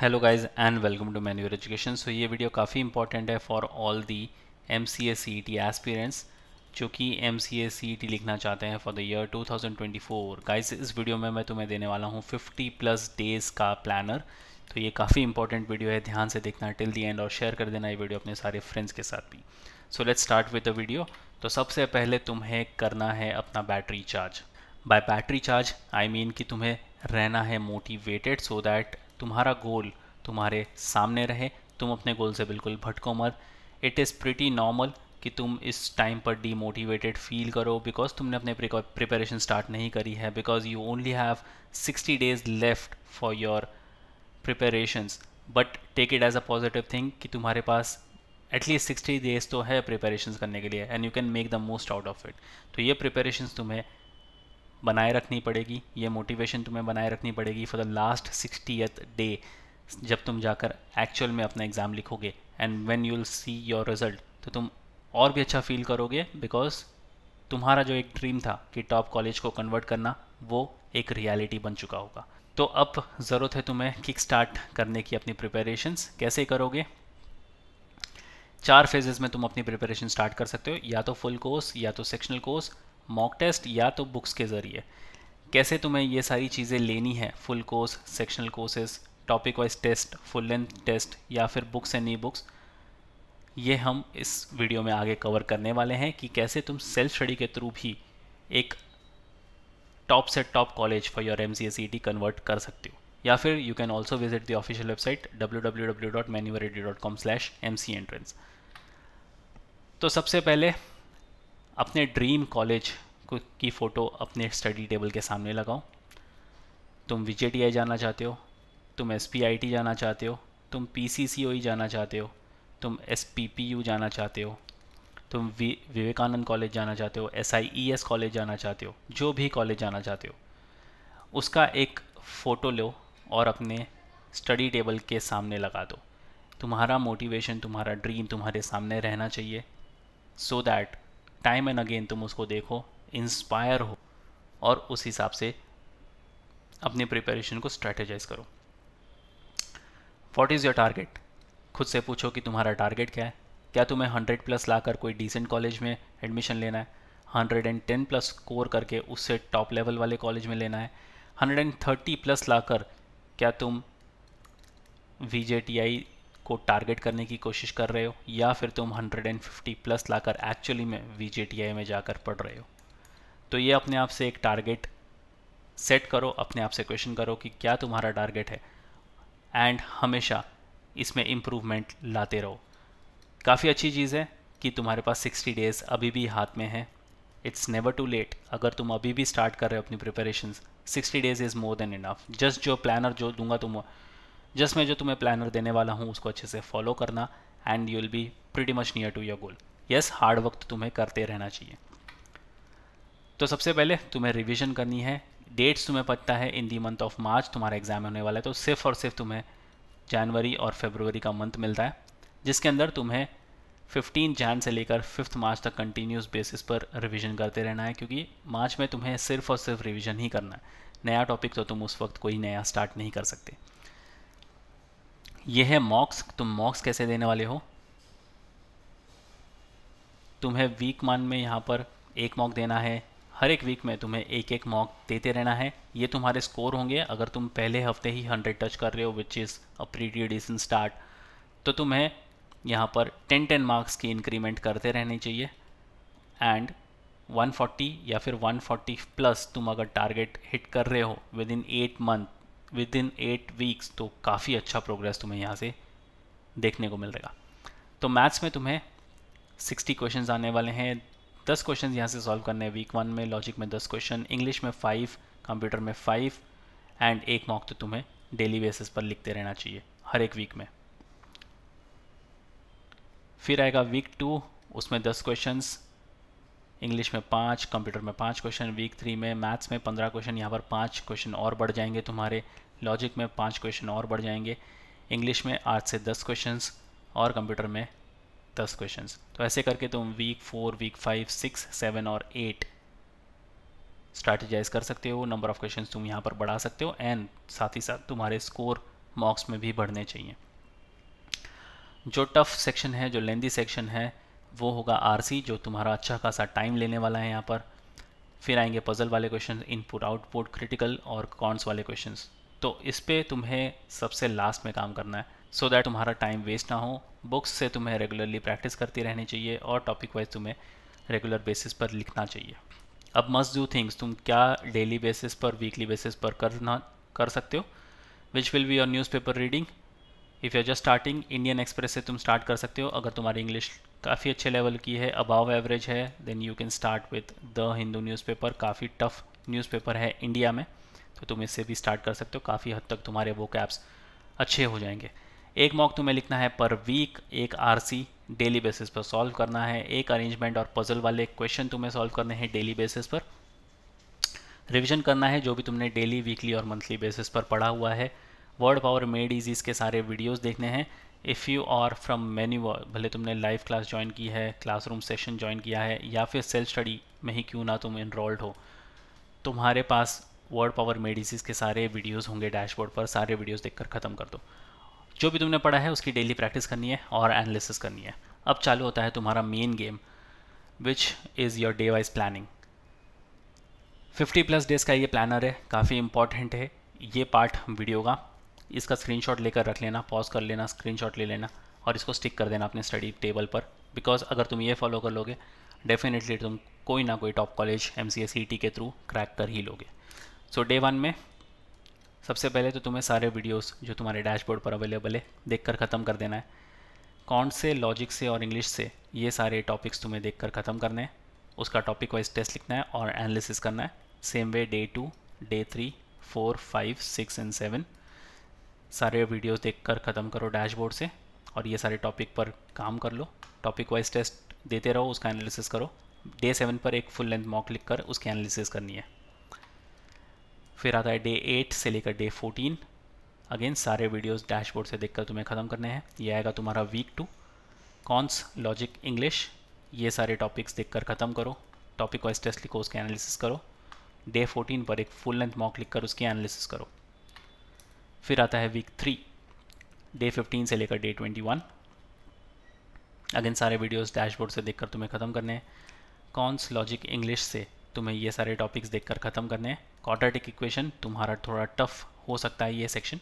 Hello guys and welcome to manure education so ये video काफ़ी important है for all the M C S C T aspirants जो कि M C S C T लिखना चाहते हैं फॉर द ईयर 2024 गाइस इस video में मैं तुम्हें देने वाला हूँ 50 प्लस डेज़ का प्लानर तो ये काफ़ी इंपॉर्टेंट वीडियो है ध्यान से देखना टिल दी एंड और शेयर कर देना ये वीडियो अपने सारे फ्रेंड्स के साथ भी so let's start with the video तो सबसे पहले तुम्हें करना है अपना battery charge by battery charge I mean कि तुम्हें रहना है मोटिवेटेड सो दैट तुम्हारा गोल तुम्हारे सामने रहे तुम अपने गोल से बिल्कुल भटको मत इट इज़ प्रिटी नॉर्मल कि तुम इस टाइम पर डीमोटिवेटेड फील करो बिकॉज तुमने अपने प्रिपरेशन स्टार्ट नहीं करी है because you only have sixty days left for your preparations but take it as a positive thing कि तुम्हारे पास एटलीस्ट सिक्सटी डेज तो है प्रिपरेशन करने के लिए and you can make the most out of it तो ये प्रिपरेशन तुम्हें बनाए रखनी पड़ेगी ये मोटिवेशन तुम्हें बनाए रखनी पड़ेगी for the last sixtieth day जब तुम जाकर एक्चुअल में अपना एग्ज़ाम लिखोगे and when you will see your result तो तुम और भी अच्छा फील करोगे बिकॉज तुम्हारा जो एक ड्रीम था कि टॉप कॉलेज को कन्वर्ट करना वो एक रियलिटी बन चुका होगा तो अब ज़रूरत है तुम्हें किक स्टार्ट करने की अपनी प्रिपरेशंस कैसे करोगे चार फेजेस में तुम अपनी प्रिपरेशन स्टार्ट कर सकते हो या तो फुल कोर्स या तो सेक्शनल कोर्स मॉक टेस्ट या तो बुक्स के ज़रिए कैसे तुम्हें ये सारी चीज़ें लेनी है full course sectional courses topic wise test full length test या फिर बुक्स एंड ई बुक्स ये हम इस वीडियो में आगे कवर करने वाले हैं कि कैसे तुम सेल्फ स्टडी के थ्रू भी एक टॉप से top college for your M C convert कर सकते हो या फिर you can also visit the official website W W W dot dot com slash M C entrance तो सबसे पहले अपने ड्रीम कॉलेज की फ़ोटो अपने स्टडी टेबल के सामने लगाओ तुम वी जाना चाहते हो तुम एस जाना चाहते हो तुम पी e जाना चाहते हो तुम एस जाना चाहते हो तुम वि विवेकानंद कॉलेज जाना चाहते हो एस कॉलेज e जाना चाहते हो जो भी कॉलेज जाना चाहते हो उसका एक फ़ोटो लो और अपने स्टडी टेबल के सामने लगा दो तुम्हारा मोटिवेशन तुम्हारा ड्रीम तुम्हारे सामने रहना चाहिए so so that time and again तुम उसको देखो इंस्पायर हो और उस हिसाब से अपने प्रिपरेशन को स्ट्रेटेजाइज करो वॉट इज़ योर टारगेट खुद से पूछो कि तुम्हारा टारगेट क्या है क्या तुम्हें हंड्रेड प्लस लाकर कोई डिसेंट कॉलेज में एडमिशन लेना है hundred and ten plus score करके उससे टॉप लेवल वाले कॉलेज में लेना है हंड्रेड एंड थर्टी प्लस लाकर क्या तुम वी जे टी आई को टारगेट करने की कोशिश कर रहे हो या फिर तुम 150 प्लस लाकर एक्चुअली में वी में जाकर पढ़ रहे हो तो ये अपने आप से एक टारगेट सेट करो अपने आप से क्वेश्चन करो कि क्या तुम्हारा टारगेट है एंड हमेशा इसमें इम्प्रूवमेंट लाते रहो काफ़ी अच्छी चीज़ है कि तुम्हारे पास 60 डेज़ अभी भी हाथ में है इट्स नेवर टू लेट अगर तुम अभी भी स्टार्ट कर रहे हो अपनी preparation sixty days is more than enough just जो प्लानर जो दूंगा तुम जिसमें जो तुम्हें प्लानर देने वाला हूँ उसको अच्छे से फॉलो करना and you will be pretty much near to your goal yes hard work तुम्हें करते रहना चाहिए तो सबसे पहले तुम्हें रिविजन करनी है डेट्स तुम्हें पता है इन दी मंथ ऑफ मार्च तुम्हारा एग्जाम होने वाला है तो सिर्फ और सिर्फ तुम्हें जनवरी और फेबरवरी का मंथ मिलता है जिसके अंदर तुम्हें 15 जैन से लेकर फिफ्थ मार्च तक कंटिन्यूस बेसिस पर रिवीजन करते रहना है क्योंकि मार्च में तुम्हें सिर्फ और सिर्फ रिवीजन ही करना है नया टॉपिक तो तुम उस वक्त कोई नया स्टार्ट नहीं कर सकते ये है मॉक्स तुम मॉक्स कैसे देने वाले हो तुम्हें वीक मान में यहाँ पर एक मॉक देना है हर एक वीक में तुम्हें एक एक मॉक देते रहना है ये तुम्हारे स्कोर होंगे अगर तुम पहले हफ्ते ही हंड्रेड टच कर रहे हो which is a pretty start तो तुम्हें यहाँ पर टेन टेन मार्क्स की इंक्रीमेंट करते रहनी चाहिए एंड 140 या फिर 140 प्लस तुम अगर टारगेट हिट कर रहे हो within eight month within eight weeks तो काफ़ी अच्छा प्रोग्रेस तुम्हें यहाँ से देखने को मिल रहेगा तो मैथ्स में तुम्हें सिक्सटी क्वेश्चन आने वाले हैं दस क्वेश्चन यहाँ से सॉल्व करने हैं वीक वन में लॉजिक में दस क्वेश्चन इंग्लिश में फ़ाइव कंप्यूटर में फ़ाइव एंड एक मॉक तो तुम्हें डेली बेसिस पर लिखते रहना चाहिए हर एक वीक में फिर आएगा वीक टू उसमें दस क्वेश्चंस इंग्लिश में पाँच कंप्यूटर में पाँच क्वेश्चन वीक थ्री में मैथ्स में पंद्रह क्वेश्चन यहाँ पर पाँच क्वेश्चन और बढ़ जाएंगे तुम्हारे लॉजिक में पाँच क्वेश्चन और बढ़ जाएंगे इंग्लिश में आठ से दस क्वेश्चन और कंप्यूटर में दस क्वेश्चन तो ऐसे करके तुम week four week five six seven और एट स्ट्रैटेजाइज कर सकते हो नंबर ऑफ क्वेश्चन तुम यहाँ पर बढ़ा सकते हो एंड साथ ही साथ तुम्हारे स्कोर मॉक्स में भी बढ़ने चाहिए जो टफ सेक्शन है जो लेंदी सेक्शन है वो होगा सी जो तुम्हारा अच्छा खासा टाइम लेने वाला है यहाँ पर फिर आएंगे पज़ल वाले क्वेश्चन इनपुट आउटपुट क्रिटिकल और कॉन्स वाले क्वेश्चन तो इस पर तुम्हें सबसे लास्ट में काम करना है सो so दैट तुम्हारा टाइम वेस्ट ना हो बुक्स से तुम्हें रेगुलरली प्रैक्टिस करती रहनी चाहिए और टॉपिक वाइज तुम्हें रेगुलर बेसिस पर लिखना चाहिए अब मस्ट डू थिंग्स तुम क्या डेली बेसिस पर वीकली बेसिस पर करना कर सकते हो which will be your newspaper reading if you just starting Indian Express से तुम स्टार्ट कर सकते हो अगर तुम्हारी इंग्लिश काफ़ी अच्छे लेवल की है अबाव एवरेज है then you can start with the Hindu newspaper काफ़ी टफ न्यूज़पेपर है इंडिया में तो तुम इससे भी स्टार्ट कर सकते हो काफ़ी हद तक तुम्हारे वो कैप्स अच्छे हो जाएंगे एक मॉक तुम्हें लिखना है पर वीक एक आर डेली बेसिस पर सॉल्व करना है एक अरेंजमेंट और पजल वाले क्वेश्चन तुम्हें सॉल्व करने हैं डेली बेसिस पर रिविजन करना है जो भी तुमने डेली वीकली और मंथली बेसिस पर पढ़ा हुआ है वर्ड पावर मेड इजीज के सारे वीडियोस देखने हैं if you are from many भले तुमने लाइव क्लास ज्वाइन की है क्लासरूम सेशन ज्वाइन किया है या फिर सेल्फ स्टडी में ही क्यों ना तुम इनरोल्ड हो तुम्हारे पास वर्ड पावर मेडिसिस के सारे वीडियोज़ होंगे डैशबोर्ड पर सारे वीडियोज देखकर ख़त्म कर दो जो भी तुमने पढ़ा है उसकी डेली प्रैक्टिस करनी है और एनालिसिस करनी है अब चालू होता है तुम्हारा main game which is your day wise planning 50 plus days का ये प्लानर है काफ़ी इंपॉर्टेंट है ये पार्ट वीडियो का इसका स्क्रीनशॉट लेकर रख लेना पॉज कर लेना स्क्रीनशॉट ले लेना और इसको स्टिक कर देना अपने स्टडी टेबल पर बिकॉज अगर तुम ये फॉलो कर लोगे डेफिनेटली तुम कोई ना कोई टॉप कॉलेज एम सी के थ्रू क्रैक कर ही लोगे सो डे वन में सबसे पहले तो तुम्हें सारे वीडियोस जो तुम्हारे डैशबोर्ड पर अवेलेबल है देखकर ख़त्म कर देना है कौन से लॉजिक से और इंग्लिश से ये सारे टॉपिक्स तुम्हें देखकर ख़त्म करने हैं उसका टॉपिक वाइज टेस्ट लिखना है और एनालिसिस करना है same way day two day three four five six and seven सारे वीडियोस देखकर ख़त्म करो डैशबोर्ड से और ये सारे टॉपिक पर काम कर लो टॉपिक वाइज टेस्ट देते रहो उसका एनालिसिस करो डे सेवन पर एक फुल लेंथ मॉक लिख कर उसकी एनालिसिस करनी है फिर आता है डे एट से लेकर डे फोर्टीन अगेन सारे वीडियोस डैशबोर्ड से देखकर तुम्हें ख़त्म करने हैं ये आएगा तुम्हारा वीक टू कॉन्स लॉजिक इंग्लिश ये सारे टॉपिक्स देखकर ख़त्म करो टॉपिक वाइज टेस्ट लिखो उसके एनालिसिस करो डे फोर्टीन पर एक फुल लेंथ मॉक लिखकर उसकी एनालिसिस करो फिर आता है वीक थ्री डे फिफ्टीन से लेकर डे ट्वेंटी वन अगेन सारे वीडियोस डैशबोर्ड से देखकर तुम्हें ख़त्म करने हैं कॉन्स लॉजिक इंग्लिश से तुम्हें ये सारे टॉपिक्स देखकर ख़त्म करने हैं क्वाड्रेटिक इक्वेशन तुम्हारा थोड़ा टफ हो सकता है ये सेक्शन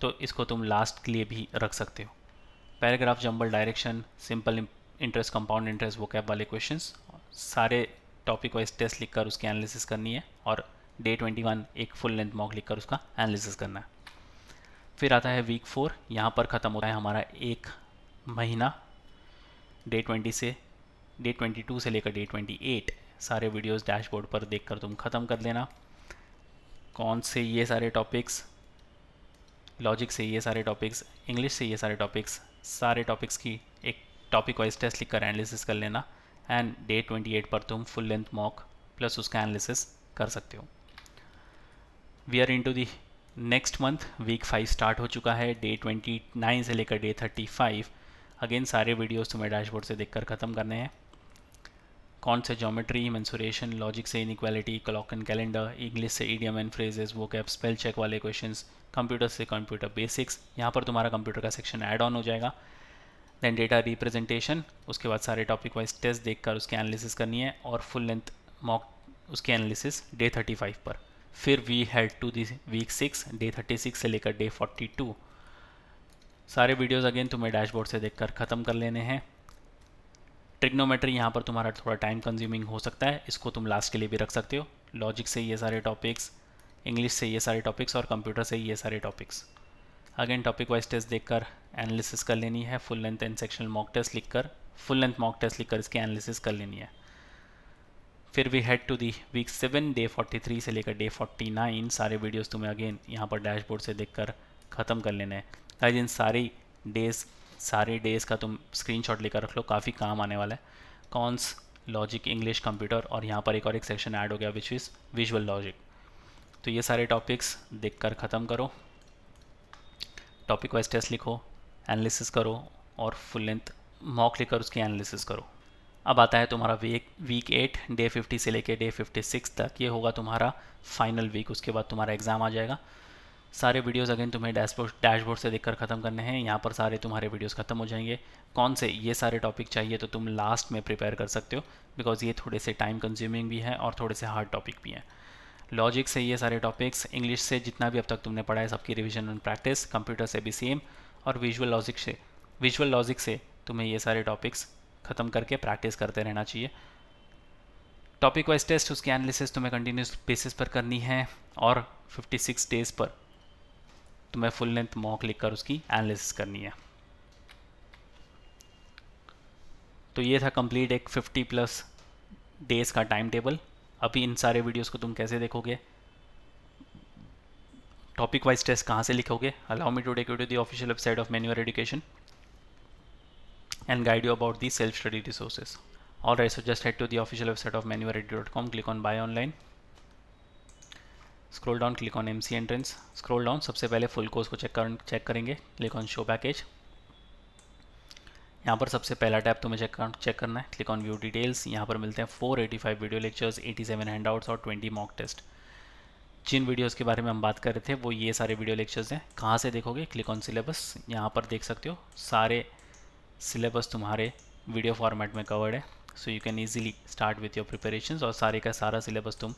तो इसको तुम लास्ट के लिए भी रख सकते हो paragraph jumble direction simple interest compound interest वो कैप वाले क्वेश्चन सारे टॉपिक वाइज टेस्ट लिखकर उसकी एनालिसिस करनी है और डे ट्वेंटी वन एक फुल लेंथ मॉक लिखकर उसका एनालिसिस करना है फिर आता है वीक फोर यहाँ पर ख़त्म होता है हमारा एक महीना डे ट्वेंटी से डे ट्वेंटी टू से लेकर डे ट्वेंटी एट सारे वीडियोस डैशबोर्ड पर देखकर तुम ख़त्म कर लेना कौन से ये सारे टॉपिक्स लॉजिक से ये सारे टॉपिक्स इंग्लिश से ये सारे टॉपिक्स सारे टॉपिक्स की एक टॉपिक वाइज टेस्ट लिखकर एनालिसिस कर लेना एंड डे ट्वेंटी एट पर तुम फुल लेंथ मॉक प्लस उसका एनालिसिस कर सकते हो we are into the next month week five start हो चुका है डे ट्वेंटी नाइन से लेकर डे थर्टी फाइव अगेन सारे वीडियोस तुम्हें डैशबोर्ड से देखकर ख़त्म करने हैं कौन से जोमेट्री मंसूरेशन लॉजिक से inequality clock and calendar English से ईडीएम एंड फ्रेजेस वो कैप स्पेल चेक वाले क्वेश्चंस कंप्यूटर से कंप्यूटर बेसिक्स यहाँ पर तुम्हारा कंप्यूटर का सेक्शन ऐड ऑन हो जाएगा देन डेटा रिप्रेजेंटेशन उसके बाद सारे टॉपिक वाइज टेस्ट देखकर उसकी एनालिसिस करनी है और फुल लेंथ मॉक उसकी एनालिसिस डे थर्टी फाइव पर फिर we head to the week six day thirty six से लेकर डे फोर्टी टू सारे वीडियोस अगेन तुम्हें डैशबोर्ड से देखकर ख़त्म कर लेने हैं ट्रिग्नोमेट्री यहाँ पर तुम्हारा थोड़ा टाइम कंज्यूमिंग हो सकता है इसको तुम लास्ट के लिए भी रख सकते हो लॉजिक से ये सारे टॉपिक्स इंग्लिश से ये सारे टॉपिक्स और कंप्यूटर से ये सारे topics again topic wise test देखकर एनालिसिस कर लेनी है full length and sectional mock test लिखकर फुल लेंथ मॉक टेस्ट लिखकर इसकी एनालिसिस कर लेनी है फिर we head to the week seven day 43 से लेकर डे 49 सारे वीडियोस तुम्हें अगेन यहाँ पर डैशबोर्ड से देखकर ख़त्म कर लेने हैं आज इन सारी डेज़ सारे डेज़ का तुम स्क्रीनशॉट लेकर रख लो काफ़ी काम आने वाला है कॉन्स लॉजिक इंग्लिश कंप्यूटर और यहाँ पर एक और एक सेक्शन ऐड हो गया विच इज़ विजुअल लॉजिक तो ये सारे टॉपिक्स देखकर ख़त्म करो टॉपिक वाइज टेस्ट लिखो एनालिसिस करो और फुल लेंथ मॉक लेकर उसकी एनालिसिस करो अब आता है तुम्हारा week week eight day fifty से लेके डे फिफ्टी सिक्स तक ये होगा तुम्हारा फाइनल वीक उसके बाद तुम्हारा एग्ज़ाम आ जाएगा सारे वीडियोस अगेन तुम्हें डैशबोर्ड डैशबोर्ड से देखकर ख़त्म करने हैं यहाँ पर सारे तुम्हारे वीडियोस ख़त्म हो जाएंगे कौन से ये सारे टॉपिक चाहिए तो तुम लास्ट में प्रिपेयर कर सकते हो बिकॉज ये थोड़े से टाइम कंज्यूमिंग भी है और थोड़े से हार्ड टॉपिक भी हैं लॉजिक से ये सारे टॉपिक्स इंग्लिश से जितना भी अब तक तुमने पढ़ा है सबकी रिविजन एंड प्रैक्टिस कंप्यूटर से भी सेम और विजुअल लॉजिक से विजुअल लॉजिक से तुम्हें ये सारे टॉपिक्स ख़त्म करके प्रैक्टिस करते रहना चाहिए टॉपिक वाइज टेस्ट उसकी एनालिसिस तुम्हें कंटिन्यूस बेसिस पर करनी है और 56 डेज पर तुम्हें फुल लेंथ मॉक लिखकर उसकी एनालिसिस करनी है तो ये था कंप्लीट एक 50 प्लस डेज का टाइम टेबल अभी इन सारे वीडियोस को तुम कैसे देखोगे टॉपिक वाइज टेस्ट कहाँ से लिखोगे allow me to take you to the official website of मैन्यूअर education and guide you about the self-study resources. Alright, so just head to the official website of manuality.com, click on buy online. Scroll down, click on MC entrance. Scroll down, सबसे पहले full course को check, कर check करेंगे click on show package. यहाँ पर सबसे पहला tab तुम्हें चेक कर, चेक करना है क्लिक ऑन व्यू डिटेल्स यहाँ पर मिलते हैं 485 वीडियो लेक्चर्स 87 हैंडआउट्स और 20 मॉक टेस्ट जिन वीडियोस के बारे में हम बात कर रहे थे वो ये सारे वीडियो लेक्चर्स हैं कहाँ से देखोगे क्लिक ऑन सिलेबस यहाँ पर देख सकते हो सारे सिलेबस तुम्हारे वीडियो फॉर्मेट में कवर्ड है so you can easily start with your preparation और सारे का सारा सिलेबस तुम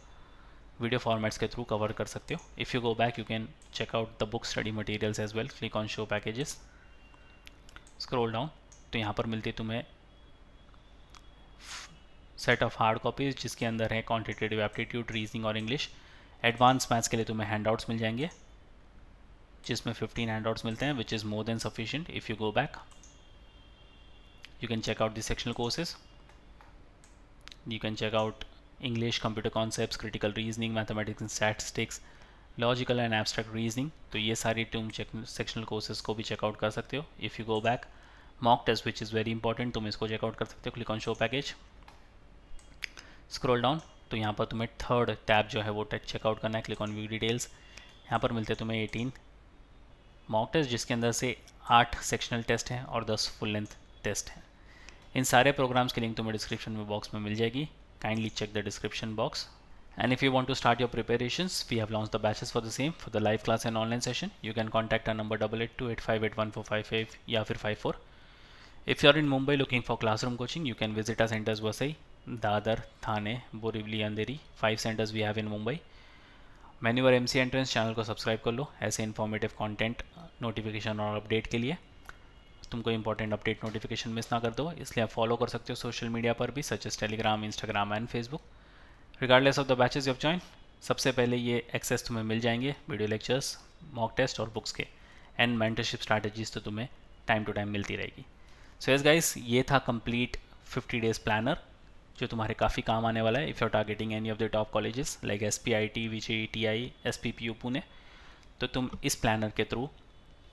वीडियो फॉर्मेट्स के थ्रू कवर कर सकते हो if you go back you can check out the book study materials as well click on show packages scroll down तो यहाँ पर मिलती है तुम्हें सेट ऑफ हार्ड कॉपीज़ जिसके अंदर है क्वान्टिटेटिव एप्टीट्यूड रीजनिंग और इंग्लिश एडवांस मैथ्स के लिए तुम्हें हैंड आउट्स मिल जाएंगे जिसमें 15 हैंड आउट्स मिलते हैं which is more than sufficient if you go back you can check out the sectional courses you can check out English computer concepts critical reasoning mathematics and statistics logical and abstract reasoning तो ये सारी तुम sectional courses को भी checkout कर सकते हो if you go back mock test which is very important तुम इसको चेकआउट कर सकते हो click on show package scroll down तो यहाँ पर तुम्हें थर्ड टैब जो है वो टेक चेकआउट करना है क्लिक ऑन व्यू डिटेल्स यहाँ पर मिलते तुम्हें एटीन मॉक टेस्ट जिसके अंदर से आठ सेक्शनल टेस्ट हैं और दस फुल लेंथ टेस्ट हैं इन सारे प्रोग्राम्स के लिंक तुम्हें डिस्क्रिप्शन में बॉक्स में मिल जाएगी kindly check the description box and if you want to start your preparation we have launch the batches for the same for the live class and online session you can contact our number double eight two eight five eight one four five five या फिर five four if you are in Mumbai looking for classroom coaching you can visit our centres Vasai Dadar Thane Borivali Andheri five centres we have in Mumbai मैन्यूअर M C entrance channel को subscribe कर लो ऐसे informative content notification और update के लिए तुम कोई इंपॉर्टेंट अपडेट नोटिफिकेशन मिस ना कर दो इसलिए आप फॉलो कर सकते हो सोशल मीडिया पर भी such as Telegram Instagram and Facebook regardless of the batches of join सबसे पहले ये एक्सेस तुम्हें मिल जाएंगे वीडियो लेक्चर्स मॉक टेस्ट और बुक्स के एंड मेंटरशिप स्ट्रैटेजीज तो तुम्हें टाइम टू टाइम मिलती रहेगी सो यस गाइस ये था कंप्लीट 50 डेज प्लानर जो तुम्हारे काफ़ी काम आने वाला है if you are targeting any of the top colleges like S P I T V J T I S P P U Pune तो तुम इस प्लानर के थ्रू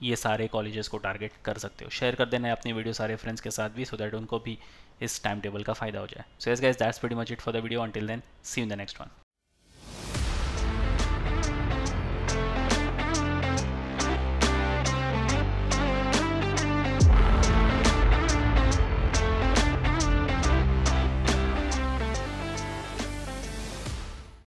ये सारे कॉलेजेस को टारगेट कर सकते हो शेयर कर देना है अपनी वीडियो सारे फ्रेंड्स के साथ भी सो so दैट उनको भी इस टाइम टेबल का फायदा हो जाए so as guys that's very much it for the video until then see in the next one